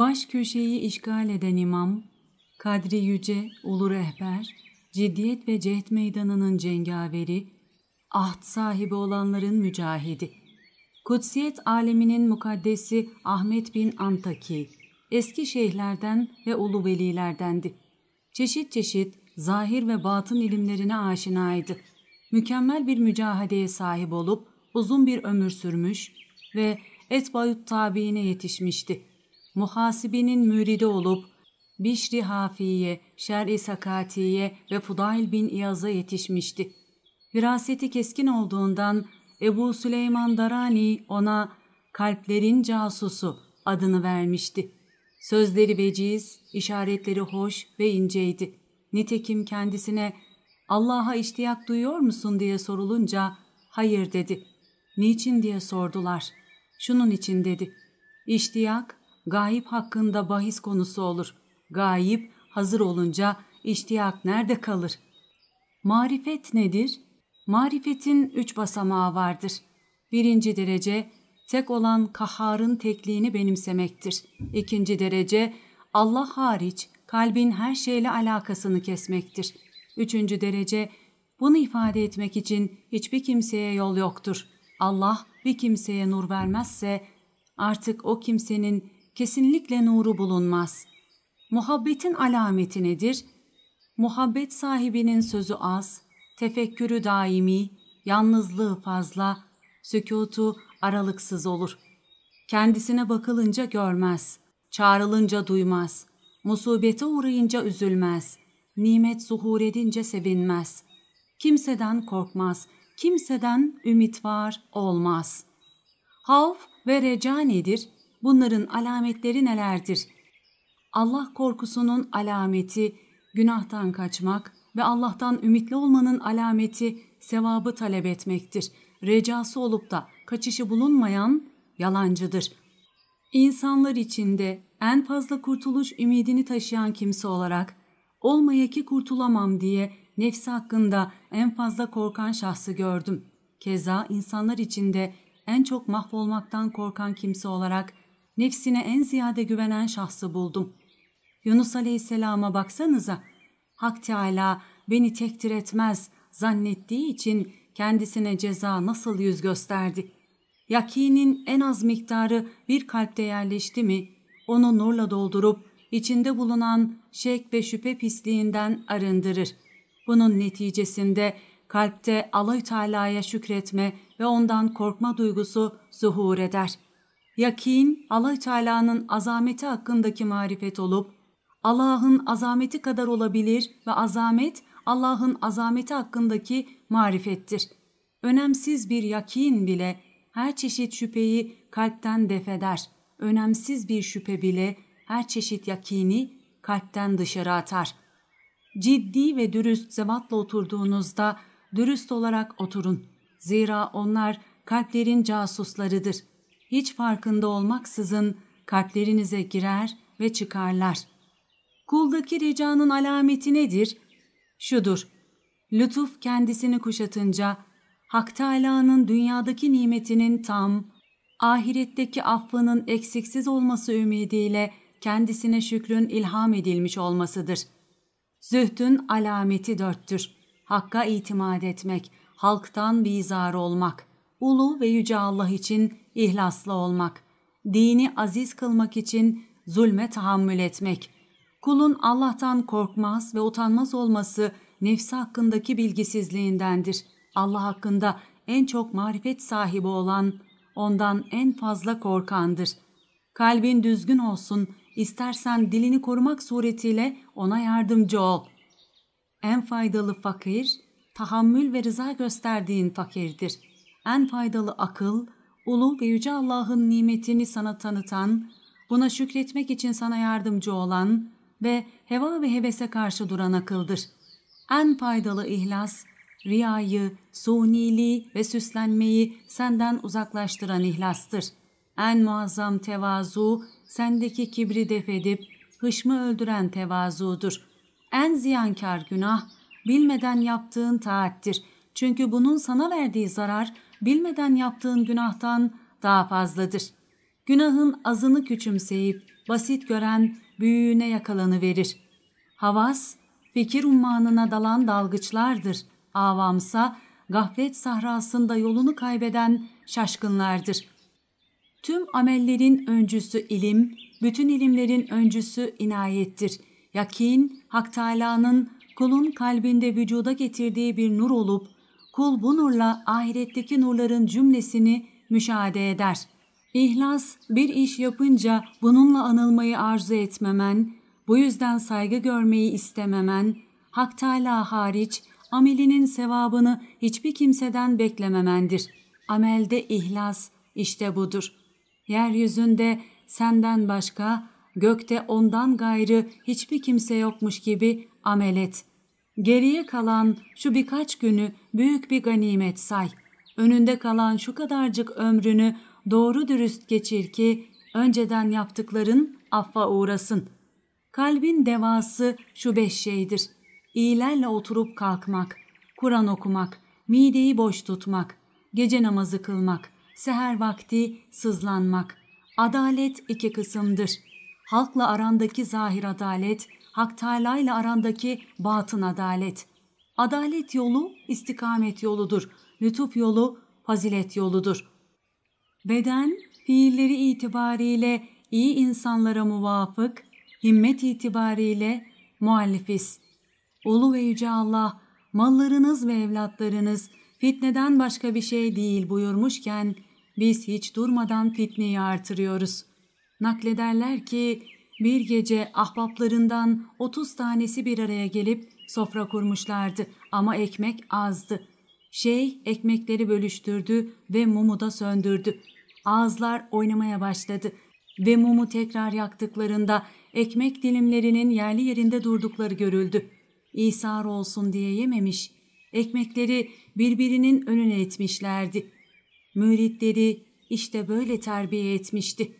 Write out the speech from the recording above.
Baş köşeyi işgal eden imam, Kadri Yüce, Ulu Rehber, ciddiyet ve cehd meydanının cengaveri, ahd sahibi olanların mücahidi, kutsiyet aleminin mukaddesi Ahmet bin Antaki, eski şeyhlerden ve ulu velilerdendi. Çeşit çeşit zahir ve batın ilimlerine aşinaydı. Mükemmel bir mücahadeye sahip olup uzun bir ömür sürmüş ve Etbayut tabiine yetişmişti. Muhasibinin müridi olup Bişri Hafiye, Şer-i Sakatiye ve Fudail bin İyaz'a yetişmişti. Viraseti keskin olduğundan Ebu Süleyman Darani ona kalplerin casusu adını vermişti. Sözleri veciz, işaretleri hoş ve inceydi. Nitekim kendisine Allah'a iştiyak duyuyor musun diye sorulunca hayır dedi. Niçin diye sordular. Şunun için dedi. İştiyak gayip hakkında bahis konusu olur. Gayip hazır olunca iştiyak nerede kalır? Marifet nedir? Marifetin üç basamağı vardır. Birinci derece tek olan kaharın tekliğini benimsemektir. İkinci derece Allah hariç kalbin her şeyle alakasını kesmektir. Üçüncü derece bunu ifade etmek için hiçbir kimseye yol yoktur. Allah bir kimseye nur vermezse artık o kimsenin kesinlikle nuru bulunmaz. Muhabbetin alameti nedir? Muhabbet sahibinin sözü az, tefekkürü daimi, yalnızlığı fazla, sükutu aralıksız olur. Kendisine bakılınca görmez, çağrılınca duymaz, musibete uğrayınca üzülmez, nimet zuhur edince sevinmez. Kimseden korkmaz, kimseden ümit var olmaz. Havf ve reca nedir? Bunların alametleri nelerdir? Allah korkusunun alameti günahtan kaçmak ve Allah'tan ümitli olmanın alameti sevabı talep etmektir. Recası olup da kaçışı bulunmayan yalancıdır. İnsanlar içinde en fazla kurtuluş ümidini taşıyan kimse olarak olmaya ki kurtulamam diye nefsi hakkında en fazla korkan şahsı gördüm. Keza insanlar içinde en çok mahvolmaktan korkan kimse olarak nefsine en ziyade güvenen şahsı buldum. Yunus Aleyhisselam'a baksanıza. Hak Teala beni tektir etmez zannettiği için kendisine ceza nasıl yüz gösterdi. Yakinin en az miktarı bir kalpte yerleşti mi, onu nurla doldurup içinde bulunan şek ve şüphe pisliğinden arındırır. Bunun neticesinde kalpte Allahü Teala'ya şükretme ve ondan korkma duygusu zuhur eder.'' Yakin, Allah Teala'nın azameti hakkındaki marifet olup, Allah'ın azameti kadar olabilir ve azamet, Allah'ın azameti hakkındaki marifettir. Önemsiz bir yakin bile her çeşit şüpheyi kalpten defeder. Önemsiz bir şüphe bile her çeşit yakini kalpten dışarı atar. Ciddi ve dürüst zevatla oturduğunuzda dürüst olarak oturun. Zira onlar kalplerin casuslarıdır hiç farkında olmaksızın kalplerinize girer ve çıkarlar. Kuldaki ricanın alameti nedir? Şudur, lütuf kendisini kuşatınca Hak Teâlâ'nın dünyadaki nimetinin tam, ahiretteki affının eksiksiz olması ümidiyle kendisine şükrün ilham edilmiş olmasıdır. Zühdün alameti dörttür. Hakka itimat etmek, halktan bizar olmak ulu ve yüce Allah için ihlaslı olmak, dini aziz kılmak için zulme tahammül etmek, kulun Allah'tan korkmaz ve utanmaz olması nefsi hakkındaki bilgisizliğindendir. Allah hakkında en çok marifet sahibi olan, ondan en fazla korkandır. Kalbin düzgün olsun, istersen dilini korumak suretiyle ona yardımcı ol. En faydalı fakir, tahammül ve rıza gösterdiğin fakirdir.'' en faydalı akıl, ulu ve yüce Allah'ın nimetini sana tanıtan, buna şükretmek için sana yardımcı olan ve heva ve hevese karşı duran akıldır. En faydalı ihlas, riyayı, suniliği ve süslenmeyi senden uzaklaştıran ihlastır. En muazzam tevazu, sendeki kibri def edip, hışmı öldüren tevazudur. En ziyankar günah, bilmeden yaptığın taattir. Çünkü bunun sana verdiği zarar, bilmeden yaptığın günahtan daha fazladır. Günahın azını küçümseyip basit gören büyüğüne verir. Havas, fikir ummanına dalan dalgıçlardır. Avamsa, gaflet sahrasında yolunu kaybeden şaşkınlardır. Tüm amellerin öncüsü ilim, bütün ilimlerin öncüsü inayettir. Yakin, Hak Teâlâ'nın kulun kalbinde vücuda getirdiği bir nur olup, kul bu nurla ahiretteki nurların cümlesini müşahede eder. İhlas bir iş yapınca bununla anılmayı arzu etmemen, bu yüzden saygı görmeyi istememen, Hak Teala hariç amelinin sevabını hiçbir kimseden beklememendir. Amelde ihlas işte budur. Yeryüzünde senden başka, gökte ondan gayrı hiçbir kimse yokmuş gibi amel et.'' Geriye kalan şu birkaç günü büyük bir ganimet say. Önünde kalan şu kadarcık ömrünü doğru dürüst geçir ki önceden yaptıkların affa uğrasın. Kalbin devası şu beş şeydir. İyilerle oturup kalkmak, Kur'an okumak, mideyi boş tutmak, gece namazı kılmak, seher vakti sızlanmak. Adalet iki kısımdır. Halkla arandaki zahir adalet, Hak Teala ile arandaki batın adalet. Adalet yolu istikamet yoludur. Lütuf yolu fazilet yoludur. Beden fiilleri itibariyle iyi insanlara muvafık, himmet itibariyle muallifiz. Ulu ve Yüce Allah mallarınız ve evlatlarınız fitneden başka bir şey değil buyurmuşken biz hiç durmadan fitneyi artırıyoruz. Naklederler ki bir gece ahbaplarından 30 tanesi bir araya gelip sofra kurmuşlardı ama ekmek azdı. Şey ekmekleri bölüştürdü ve mumu da söndürdü. Ağızlar oynamaya başladı ve mumu tekrar yaktıklarında ekmek dilimlerinin yerli yerinde durdukları görüldü. İsar olsun diye yememiş, ekmekleri birbirinin önüne etmişlerdi. Müritleri işte böyle terbiye etmişti.''